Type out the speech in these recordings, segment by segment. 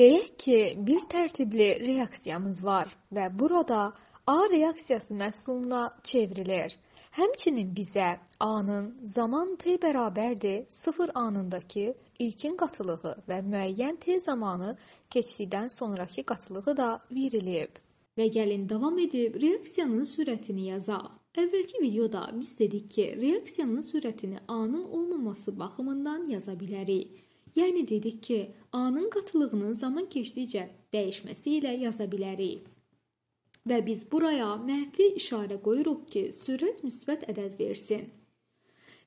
Deyək ki, bir tərtibli reaksiyamız var və burada A reaksiyası məhsuluna çevrilir. Həmçinin bizə A-nın zaman t bərabərdir 0 anındakı ilkin qatılığı və müəyyən t zamanı keçdikdən sonrakı qatılığı da verilib. Və gəlin davam edib reaksiyanın sürətini yazaq. Əvvəlki videoda biz dedik ki, reaksiyanın sürətini A-nın olmaması baxımından yaza bilərik. Yəni dedik ki, A-nın qatılığının zaman keçdikcə dəyişməsi ilə yaza bilərik. Və biz buraya mənfi işarə qoyuruq ki, sürət müsbət ədəd versin.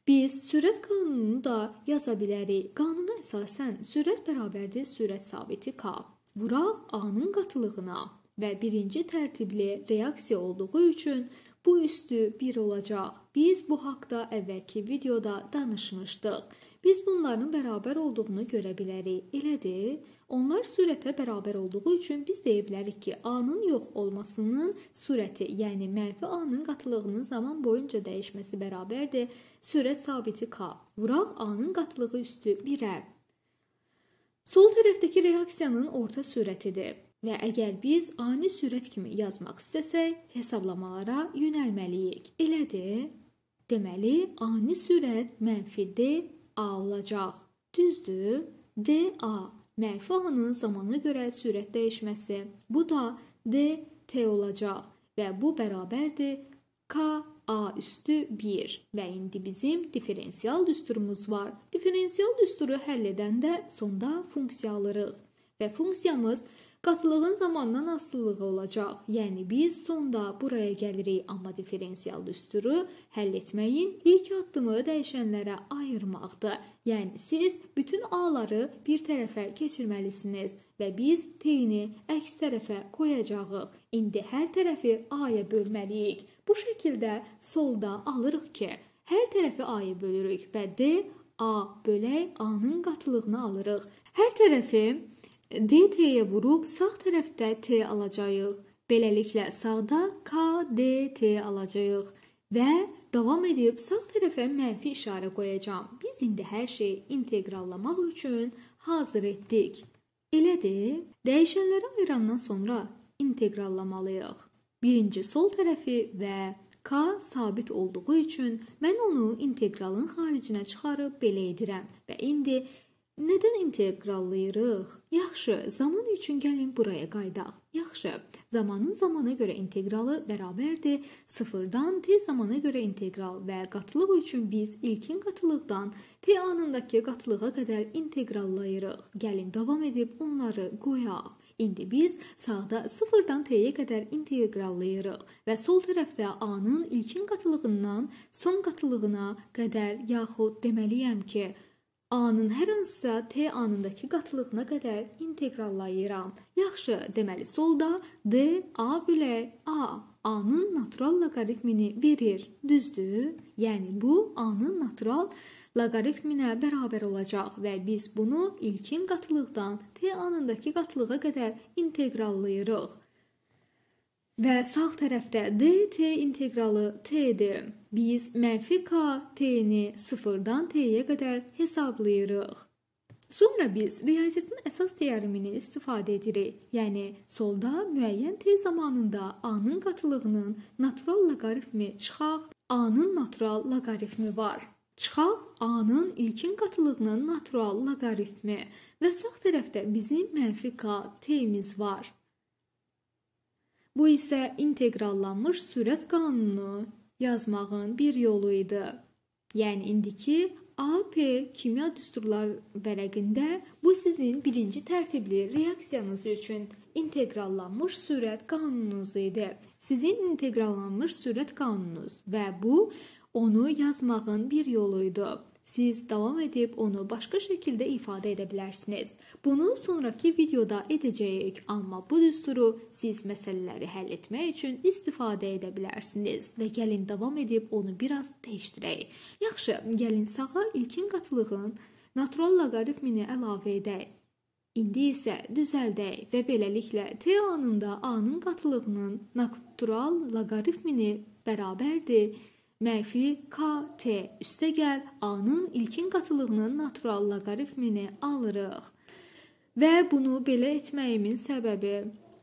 Biz sürət qanununu da yaza bilərik. Qanuna əsasən sürət bərabərdir sürət sabiti k. Vuraq A-nın qatılığına və birinci tərtibli reaksiya olduğu üçün bu üstü bir olacaq. Biz bu haqda əvvəlki videoda danışmışdıq. Biz bunların bərabər olduğunu görə bilərik. Elədir? Onlar sürətə bərabər olduğu üçün biz deyə bilərik ki, A-nın yox olmasının sürəti, yəni mənfi A-nın qatlığının zaman boyunca dəyişməsi bərabərdir sürət sabiti K. Vuraq A-nın qatlığı üstü 1-ə. Sol tərəfdəki reaksiyanın orta sürətidir. Və əgər biz ani sürət kimi yazmaq istəsək, hesablamalara yönəlməliyik. Elədir? Deməli, ani sürət mənfi d a olacaq. Düzdür? d a mənfi a-nın zamana görə sürət dəyişməsi. Bu da d t olacaq və bu bərabərdir k A üstü 1 və indi bizim diferensial düsturumuz var. Diferensial düsturu həll edəndə sonda funksiya alırıq və funksiyamız Qatlığın zamandan asılılığı olacaq. Yəni biz sonda buraya gəlirik, amma diferensial düsturu həll etməyin ilk addımı dəyişənlərə ayırmaqdır. Yəni siz bütün A-ları bir tərəfə keçirməlisiniz və biz T-ni əks tərəfə qoyacağıq. İndi hər tərəfi A-ya bölməliyik. Bu şəkildə solda alırıq ki, hər tərəfi A-ya bölürük və D A bölək A-nın qatlığını alırıq. Hər tərəfi DT-yə vurub sağ tərəfdə T alacağıq. Beləliklə sağda KDT alacağıq və davam edib sağ tərəfə mənfi işarə qoyacağam. Biz indi hər şeyi inteqrallamaq üçün hazır etdik. Elədir? Dəyişənləri ayırandan sonra inteqrallamalıyıq. Birinci sol tərəfi və k sabit olduğu üçün mən onu inteqralın xaricinə çıxarıb belə edirəm və indi Nədən inteqrallayırıq? Yaxşı, zaman üçün gəlin buraya qayıdaq. Yaxşı, zamanın zamana görə inteqralı bərabərdir 0-dan t zamana görə inteqral və qatılıq üçün biz ilkin qatılıqdan t anındakı qatılığa qədər inteqrallayırıq. Gəlin davam edib onları qoyaq. İndi biz sağda 0-dan t-yə qədər inteqrallayırıq və sol tərəfdə a-nın ilkin qatılığından son qatılığına qədər yaxud deməliyəm ki, A-nın hər hansısa T anındakı qatılığına qədər inteqrallayıram. Yaxşı, deməli solda D A bölə A A-nın natural loqaritmini verir. Düzdür? Yəni bu A-nın natural loqaritminə bərabər olacaq və biz bunu ilkin qatılıqdan t anındakı qatılığa qədər inteqrallayırıq. Və sağ tərəfdə dt inteqralı t-dir. Biz mənfi k t-ni 0-dan t-yə qədər hesablayırıq. Sonra biz riyaziyyatın əsas teoremini istifadə edirik. Yəni solda müəyyən t zamanında a-nın qatılığının natural loqaritmi çıxaq, a-nın natural loqaritmi var. Çıxaq A-nın ilkin qatılığının natural loqaritmi və sağ tərəfdə bizim mənfi K T-imiz var. Bu isə inteqrallanmış sürət qanunu yazmağın bir yolu idi. Yəni indiki AP kimya düsturlar vərəqində bu sizin birinci tərtibli reaksiyanız üçün inteqrallanmış sürət qanununuz idi. Sizin inteqrallanmış sürət qanununuz və bu onu yazmağın bir yolu idi. Siz davam edib onu başqa şəkildə ifadə edə bilərsiniz. Bunu sonrakı videoda edəcəyik, amma bu düsturu siz məsələləri həll etmək üçün istifadə edə bilərsiniz. Və gəlin davam edib onu biraz dəyişdirək. Yaxşı, gəlin sağa ilkin qatılığın natural loqaritmini əlavə edək. İndi isə düzəldək və beləliklə t anında a-nın qatılığının natural loqaritmini bərabərdir Mənfi KT üstəgəl A-nın ilkin qatılığının natural loqaritmini alırıq. Və bunu belə etməyimin səbəbi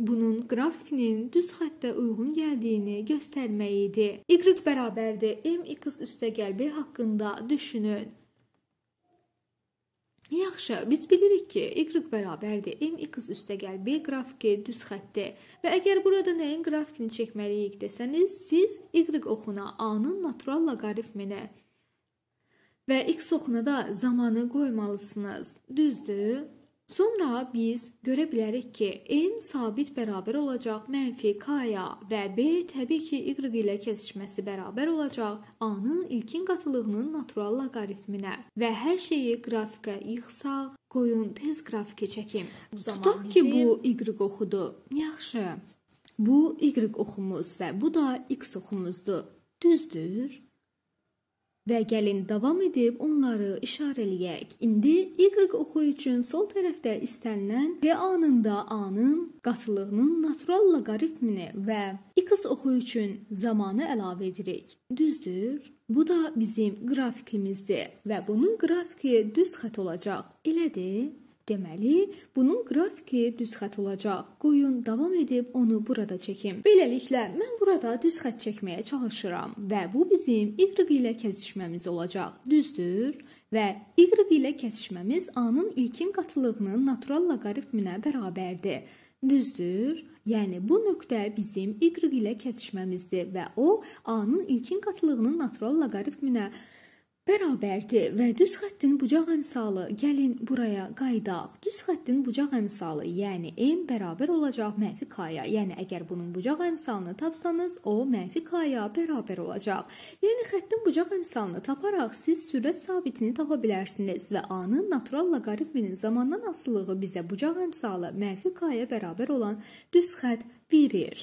bunun qrafikinin düz xəttə uyğun gəldiyini göstərmək idi. Y bərabərdir mx üstəgəl b haqqında düşünün. Yaxşı, biz bilirik ki, y bərabərdir m2 üstəgəl b qrafiki düz xəttdir və əgər burada nəyin qrafikini çəkməliyik desəniz, siz y oxuna a-nın natural loqaritminə və x oxuna da zamanı qoymalısınız. Düzdür? Sonra biz görə bilərik ki, m sabit bərabər olacaq mənfi k-ya və b təbii ki, y ilə kəsişməsi bərabər olacaq a-nın ilkin qatılığının natural loqaritminə və hər şeyi qrafikə yığsaq, qoyun tez qrafiki çəkim. Bu zaman Tutaq ki, bizim... bu y oxudu. Yaxşı. Bu y oxumuz və bu da x oxumuzdur. Düzdür? Və gəlin davam edib onları işarələyək. İndi y oxu üçün sol tərəfdə istənilən t anında a-nın qatılığının natural loqaritmini və x oxu üçün zamanı əlavə edirik. Düzdür? Bu da bizim qrafikimizdir və bunun qrafiki düz xətt olacaq. Elədir? Deməli, bunun qrafiki düz xətt olacaq. Qoyun davam edib onu burada çəkim. Beləliklə, mən burada düz xətt çəkməyə çalışıram və bu bizim y ilə kəsişməmiz olacaq. Düzdür? Və y ilə kəsişməmiz A-nın ilkin qatılığının natural loqaritminə bərabərdir. Düzdür? Yəni bu nöqtə bizim y ilə kəsişməmizdir və o A-nın ilkin qatılığının natural loqaritminə bərabərdir Bərabərdir və düz xəttin bucaq əmsalı. Gəlin buraya qayıdaq. Düz xəttin bucaq əmsalı, yəni m bərabər olacaq mənfi k-ya. Yəni əgər bunun bucaq əmsalını tapsanız, o mənfi k-ya bərabər olacaq. Yəni xəttin bucaq əmsalını taparaq siz sürət sabitini tapa bilərsiniz və a-nın natural loqaritminin zamandan asılılığı bizə bucaq əmsalı mənfi k-ya bərabər olan düz xətt verir.